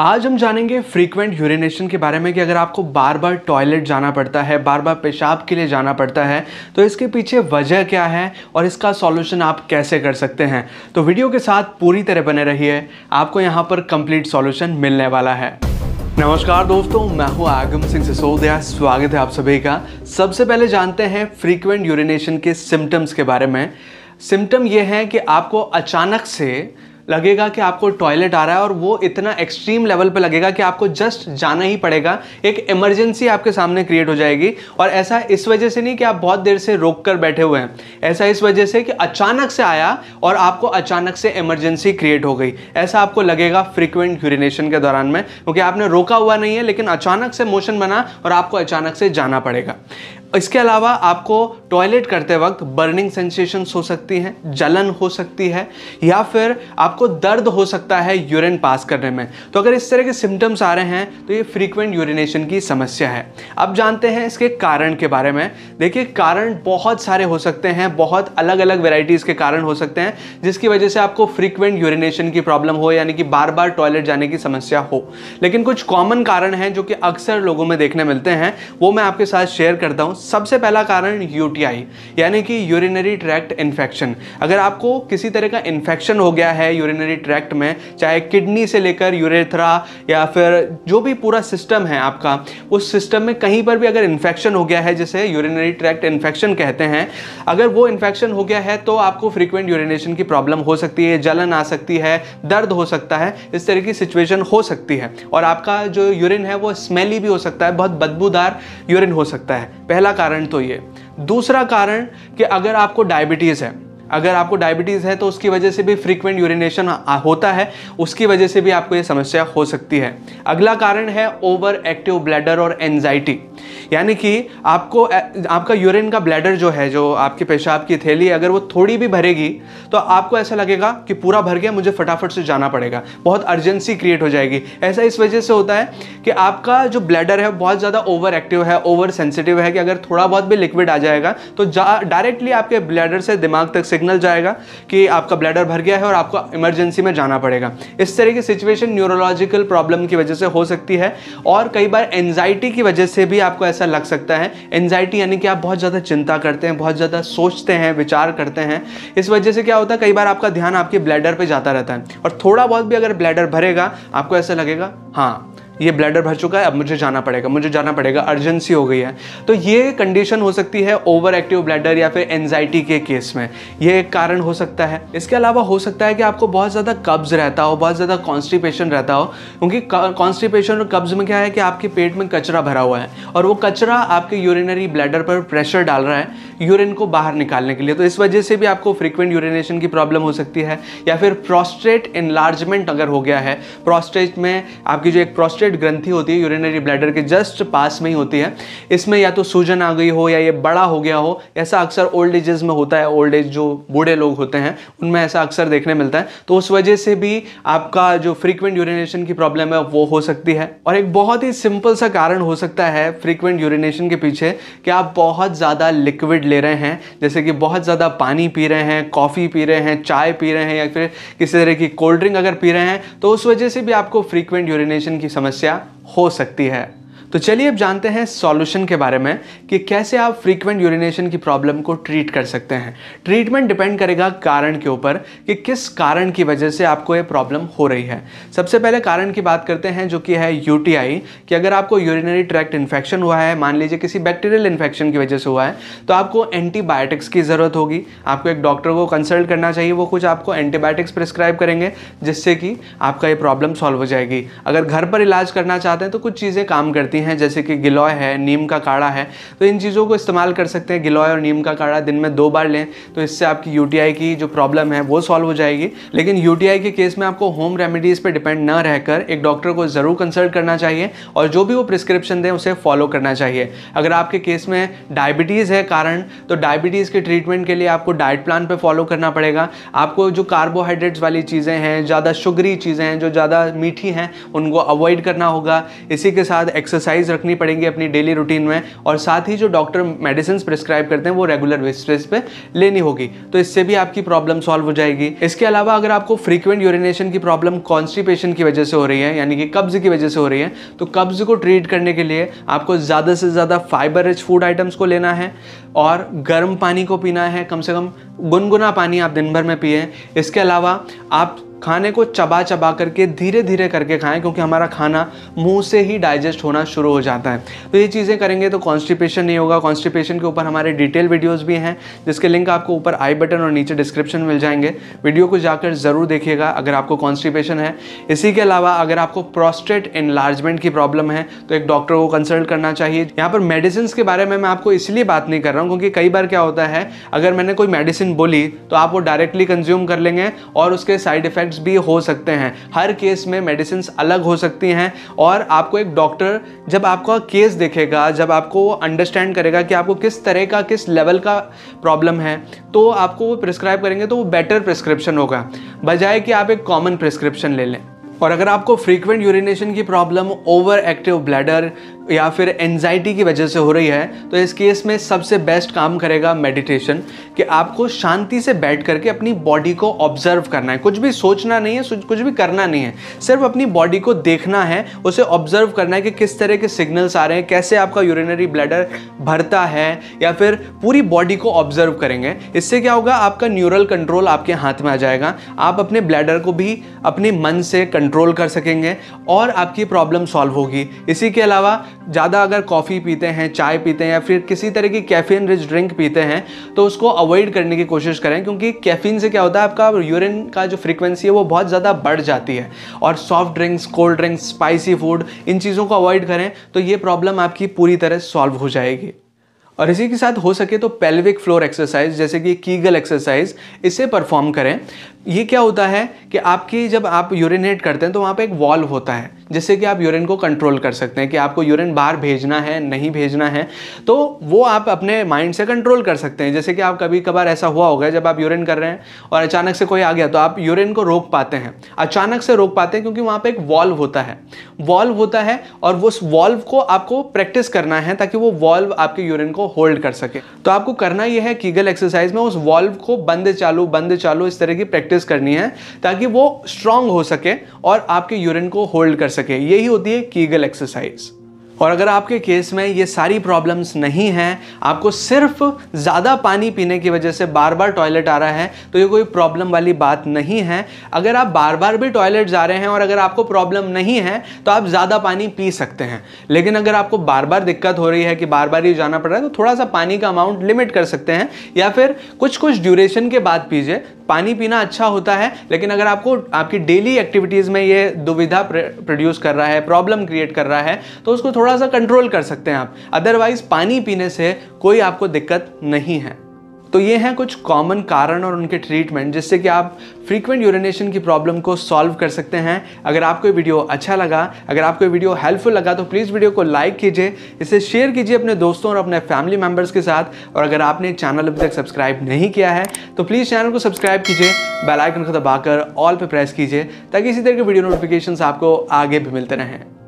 आज हम जानेंगे फ्रीक्वेंट यूरिनेशन के बारे में कि अगर आपको बार बार टॉयलेट जाना पड़ता है बार बार पेशाब के लिए जाना पड़ता है तो इसके पीछे वजह क्या है और इसका सॉल्यूशन आप कैसे कर सकते हैं तो वीडियो के साथ पूरी तरह बने रहिए आपको यहाँ पर कंप्लीट सॉल्यूशन मिलने वाला है नमस्कार दोस्तों मैं हूं आगम सिंह सिसोदिया स्वागत है आप सभी का सबसे पहले जानते हैं फ्रीक्वेंट यूरिनेशन के सिम्टम्स के बारे में सिम्टम ये हैं कि आपको अचानक से लगेगा कि आपको टॉयलेट आ रहा है और वो इतना एक्सट्रीम लेवल पे लगेगा कि आपको जस्ट जाना ही पड़ेगा एक इमरजेंसी आपके सामने क्रिएट हो जाएगी और ऐसा इस वजह से नहीं कि आप बहुत देर से रोक कर बैठे हुए हैं ऐसा इस वजह से कि अचानक से आया और आपको अचानक से इमरजेंसी क्रिएट हो गई ऐसा आपको लगेगा फ्रिक्वेंट यूरिनेशन के दौरान में क्योंकि आपने रोका हुआ नहीं है लेकिन अचानक से मोशन बना और आपको अचानक से जाना पड़ेगा इसके अलावा आपको टॉयलेट करते वक्त बर्निंग सेंसेशंस हो सकती हैं जलन हो सकती है या फिर आपको दर्द हो सकता है यूरिन पास करने में तो अगर इस तरह के सिम्टम्स आ रहे हैं तो ये फ्रीक्वेंट यूरिनेशन की समस्या है अब जानते हैं इसके कारण के बारे में देखिए कारण बहुत सारे हो सकते हैं बहुत अलग अलग वेराइटीज़ के कारण हो सकते हैं जिसकी वजह से आपको फ्रीक्वेंट यूरिनेशन की प्रॉब्लम हो यानी कि बार बार टॉयलेट जाने की समस्या हो लेकिन कुछ कॉमन कारण हैं जो कि अक्सर लोगों में देखने मिलते हैं वो मैं आपके साथ शेयर करता हूँ सबसे पहला कारण यूटीआई यानी कि यूरिनरी ट्रैक्ट इन्फेक्शन अगर आपको किसी तरह का इन्फेक्शन हो गया है यूरिनरी ट्रैक्ट में चाहे किडनी से लेकर यूरेथ्रा या फिर जो भी पूरा सिस्टम है आपका उस सिस्टम में कहीं पर भी अगर इन्फेक्शन हो गया है जिसे यूरिनरी ट्रैक्ट इन्फेक्शन कहते हैं अगर वो इन्फेक्शन हो गया है तो आपको फ्रिक्वेंट यूरिनेशन की प्रॉब्लम हो सकती है जलन आ सकती है दर्द हो सकता है इस तरह की सिचुएशन हो सकती है और आपका जो यूरिन है वो स्मेली भी हो सकता है बहुत बदबूदार यूरिन हो सकता है पहला पहला कारण तो ये दूसरा कारण कि अगर आपको डायबिटीज़ है अगर आपको डायबिटीज़ है तो उसकी वजह से भी फ्रीक्वेंट यूरिनेशन होता है उसकी वजह से भी आपको ये समस्या हो सकती है अगला कारण है ओवर एक्टिव ब्लैडर और एनजाइटी यानी कि आपको आपका यूरिन का ब्लैडर जो है जो आपके पेशाब की थैली अगर वो थोड़ी भी भरेगी तो आपको ऐसा लगेगा कि पूरा भर गया मुझे फटाफट से जाना पड़ेगा बहुत अर्जेंसी क्रिएट हो जाएगी ऐसा इस वजह से होता है कि आपका जो ब्लैडर है बहुत ज़्यादा ओवर एक्टिव है ओवर सेंसिटिव है कि अगर थोड़ा बहुत भी लिक्विड आ जाएगा तो डायरेक्टली आपके ब्लैडर से दिमाग तक सिग्नल जाएगा कि आपका ब्लैडर भर गया है और आपको इमरजेंसी में जाना पड़ेगा इस तरह की सिचुएशन न्यूरोलॉजिकल प्रॉब्लम की वजह से हो सकती है और कई बार एनजाइटी की वजह से भी आप आपको ऐसा लग सकता है एनजाइटी यानी कि आप बहुत ज़्यादा चिंता करते हैं बहुत ज़्यादा सोचते हैं विचार करते हैं इस वजह से क्या होता है कई बार आपका ध्यान आपके ब्लैडर पर जाता रहता है और थोड़ा बहुत भी अगर ब्लैडर भरेगा आपको ऐसा लगेगा हाँ ये ब्लैडर भर चुका है अब मुझे जाना पड़ेगा मुझे जाना पड़ेगा अर्जेंसी हो गई है तो ये कंडीशन हो सकती है ओवर एक्टिव ब्लैडर या फिर एनजाइटी के केस में ये एक कारण हो सकता है इसके अलावा हो सकता है कि आपको बहुत ज़्यादा कब्ज़ रहता हो बहुत ज़्यादा कॉन्स्टिपेशन रहता हो क्योंकि कॉन्स्टिपेशन और कब्ज़ में क्या है कि आपके पेट में कचरा भरा हुआ है और वो कचरा आपके यूरिनरी ब्लैडर पर प्रेशर डाल रहा है यूरिन को बाहर निकालने के लिए तो इस वजह से भी आपको फ्रीक्वेंट यूरिनेशन की प्रॉब्लम हो सकती है या फिर प्रोस्टेट इन्लार्जमेंट अगर हो गया है प्रोस्टेट में आपकी जो एक प्रोस्टेट ग्रंथि होती है यूरिनरी ब्लैडर के जस्ट पास में ही होती है इसमें या तो सूजन आ गई हो या ये बड़ा हो गया हो ऐसा अक्सर ओल्ड एजेस में होता है ओल्ड एज जो बूढ़े लोग होते हैं उनमें ऐसा अक्सर देखने मिलता है तो उस वजह से भी आपका जो फ्रीक्वेंट यूरिनेशन की प्रॉब्लम है वो हो सकती है और एक बहुत ही सिंपल सा कारण हो सकता है फ्रीक्वेंट यूरिनेशन के पीछे कि आप बहुत ज़्यादा लिक्विड ले रहे हैं जैसे कि बहुत ज़्यादा पानी पी रहे हैं कॉफ़ी पी रहे हैं चाय पी रहे हैं या फिर किसी तरह की कोल्ड ड्रिंक अगर पी रहे हैं तो उस वजह से भी आपको फ्रीक्वेंट यूरिनेशन की समस्या हो सकती है तो चलिए अब जानते हैं सॉल्यूशन के बारे में कि कैसे आप फ्रीक्वेंट यूरिनेशन की प्रॉब्लम को ट्रीट कर सकते हैं ट्रीटमेंट डिपेंड करेगा कारण के ऊपर कि किस कारण की वजह से आपको ये प्रॉब्लम हो रही है सबसे पहले कारण की बात करते हैं जो कि है यू कि अगर आपको यूरिनरी ट्रैक्ट इन्फेक्शन हुआ है मान लीजिए किसी बैक्टीरियल इन्फेक्शन की वजह से हुआ है तो आपको एंटीबायोटिक्स की ज़रूरत होगी आपको एक डॉक्टर को कंसल्ट करना चाहिए वो कुछ आपको एंटीबायोटिक्स प्रिस्क्राइब करेंगे जिससे कि आपका ये प्रॉब्लम सॉल्व हो जाएगी अगर घर पर इलाज करना चाहते हैं तो कुछ चीज़ें काम करती होती हैं जैसे कि गिलोय है नीम का काढ़ा है तो इन चीज़ों को इस्तेमाल कर सकते हैं गिलोय और नीम का काढ़ा दिन में दो बार लें तो इससे आपकी यू की जो प्रॉब्लम है वो सॉल्व हो जाएगी लेकिन यू के केस में आपको होम रेमेडीज़ पर डिपेंड ना रहकर एक डॉक्टर को ज़रूर कंसल्ट करना चाहिए और जो भी वो प्रिस्क्रिप्शन दें उसे फॉलो करना चाहिए अगर आपके केस में डायबिटीज़ है कारण तो डायबिटीज़ के ट्रीटमेंट के लिए आपको डाइट प्लान पर फॉलो करना पड़ेगा आपको जो कार्बोहाइड्रेट्स वाली चीज़ें हैं ज़्यादा शुगरी चीज़ें हैं जो ज़्यादा मीठी हैं उनको अवॉइड करना होगा इसी के साथ एक्सरसाइज एक्सरसाइज रखनी पड़ेंगी अपनी डेली रूटीन में और साथ ही जो डॉक्टर मेडिसिन प्रिस्क्राइब करते हैं वो रेगुलर बेसिस पे लेनी होगी तो इससे भी आपकी प्रॉब्लम सॉल्व हो जाएगी इसके अलावा अगर आपको फ्रीक्वेंट यूरिनेशन की प्रॉब्लम कॉन्स्टिपेशन की वजह से हो रही है यानी कि कब्ज की वजह से हो रही है तो कब्ज को ट्रीट करने के लिए आपको ज़्यादा से ज़्यादा फाइबर रिच फूड आइटम्स को लेना है और गर्म पानी को पीना है कम से कम गुनगुना पानी आप दिन भर में पिए इसके अलावा आप खाने को चबा चबा करके धीरे धीरे करके खाएं क्योंकि हमारा खाना मुंह से ही डाइजेस्ट होना शुरू हो जाता है तो ये चीज़ें करेंगे तो कॉन्स्टिपेशन नहीं होगा कॉन्स्टिपेशन के ऊपर हमारे डिटेल वीडियोज़ भी हैं जिसके लिंक आपको ऊपर आई बटन और नीचे डिस्क्रिप्शन मिल जाएंगे वीडियो को जाकर ज़रूर देखिएगा अगर आपको कॉन्स्टिपेशन है इसी के अलावा अगर आपको प्रोस्टेट इन्लार्जमेंट की प्रॉब्लम है तो एक डॉक्टर को कंसल्ट करना चाहिए यहाँ पर मेडिसिन के बारे में मैं आपको इसलिए बात नहीं कर रहा हूँ क्योंकि कई बार क्या होता है अगर मैंने कोई मेडिसिन बोली तो आप वो डायरेक्टली कंज्यूम कर लेंगे और उसके साइड इफेक्ट इफेक्ट्स भी हो सकते हैं हर केस में मेडिसिन अलग हो सकती हैं और आपको एक डॉक्टर जब आपका केस देखेगा जब आपको अंडरस्टैंड करेगा कि आपको किस तरह का किस लेवल का प्रॉब्लम है तो आपको वो प्रिस्क्राइब करेंगे तो वो बेटर प्रिस्क्रिप्शन होगा बजाय कि आप एक कॉमन प्रिस्क्रिप्शन ले लें और अगर आपको फ्रीक्वेंट यूरिनेशन की प्रॉब्लम ओवर एक्टिव ब्लैडर या फिर एनजाइटी की वजह से हो रही है तो इस केस में सबसे बेस्ट काम करेगा मेडिटेशन कि आपको शांति से बैठ करके अपनी बॉडी को ऑब्जर्व करना है कुछ भी सोचना नहीं है कुछ भी करना नहीं है सिर्फ अपनी बॉडी को देखना है उसे ऑब्जर्व करना है कि किस तरह के सिग्नल्स आ रहे हैं कैसे आपका यूरिनरी ब्लैडर भरता है या फिर पूरी बॉडी को ऑब्जर्व करेंगे इससे क्या होगा आपका न्यूरल कंट्रोल आपके हाथ में आ जाएगा आप अपने ब्लैडर को भी अपने मन से कंट्रोल कर सकेंगे और आपकी प्रॉब्लम सॉल्व होगी इसी के अलावा ज़्यादा अगर कॉफ़ी पीते हैं चाय पीते हैं या फिर किसी तरह की कैफीन रिच ड्रिंक पीते हैं तो उसको अवॉइड करने की कोशिश करें क्योंकि कैफीन से क्या होता है आपका यूरिन का जो फ्रीक्वेंसी है वो बहुत ज़्यादा बढ़ जाती है और soft drinks cold drinks spicy food इन चीज़ों को अवॉइड करें तो ये प्रॉब्लम आपकी पूरी तरह सॉल्व हो जाएगी और इसी के साथ हो सके तो पेल्विक फ्लोर एक्सरसाइज जैसे कि कीगल एक्सरसाइज इसे परफॉर्म करें ये क्या होता है कि आपकी जब आप यूरिनेट करते हैं तो वहाँ पे एक वॉल्व होता है जिससे कि आप यूरिन को कंट्रोल कर सकते हैं कि आपको यूरिन बाहर भेजना है नहीं भेजना है तो वो आप अपने माइंड से कंट्रोल कर सकते हैं जैसे कि आप कभी कभार ऐसा हुआ होगा जब आप यूरिन कर रहे हैं और अचानक से कोई आ गया तो आप यूरिन को रोक पाते हैं अचानक से रोक पाते हैं क्योंकि वहाँ पर एक वॉल्व होता है वॉल्व होता है और उस वॉल्व को आपको प्रैक्टिस करना है ताकि वो वॉल्व आपके यूरिन को होल्ड कर सके तो आपको करना यह है कीगल एक्सरसाइज में उस वॉल्व को बंद चालू बंद चालू इस तरह की प्रैक्टिस करनी है ताकि वो स्ट्रांग हो सके और आपके यूरिन को होल्ड कर सके सके यही होती है कीगल एक्सरसाइज और अगर आपके केस में ये सारी प्रॉब्लम्स नहीं हैं आपको सिर्फ ज़्यादा पानी पीने की वजह से बार बार टॉयलेट आ रहा है तो ये कोई प्रॉब्लम वाली बात नहीं है अगर आप बार बार भी टॉयलेट जा रहे हैं और अगर आपको प्रॉब्लम नहीं है तो आप ज़्यादा पानी पी सकते हैं लेकिन अगर आपको बार बार दिक्कत हो रही है कि बार बार ये जाना पड़ रहा है तो थोड़ा सा पानी का अमाउंट लिमिट कर सकते हैं या फिर कुछ कुछ ड्यूरेशन के बाद पीजिए पानी पीना अच्छा होता है लेकिन अगर आपको आपकी डेली एक्टिविटीज़ में ये दुविधा प्रोड्यूस कर रहा है प्रॉब्लम क्रिएट कर रहा है तो उसको थोड़ा थोड़ा सा कंट्रोल कर सकते हैं आप अदरवाइज पानी पीने से कोई आपको दिक्कत नहीं है तो ये हैं कुछ कॉमन कारण और उनके ट्रीटमेंट जिससे कि आप फ्रीक्वेंट यूरिनेशन की प्रॉब्लम को सॉल्व कर सकते हैं अगर आपको ये वीडियो अच्छा लगा अगर आपको ये वीडियो हेल्पफुल लगा तो प्लीज़ वीडियो को लाइक कीजिए इसे शेयर कीजिए अपने दोस्तों और अपने फैमिली मेम्बर्स के साथ और अगर आपने चैनल अभी तक सब्सक्राइब नहीं किया है तो प्लीज़ चैनल को सब्सक्राइब कीजिए बेलाइकन को दबाकर ऑल पर प्रेस कीजिए ताकि इसी तरह के वीडियो नोटिफिकेशन आपको आगे भी मिलते रहें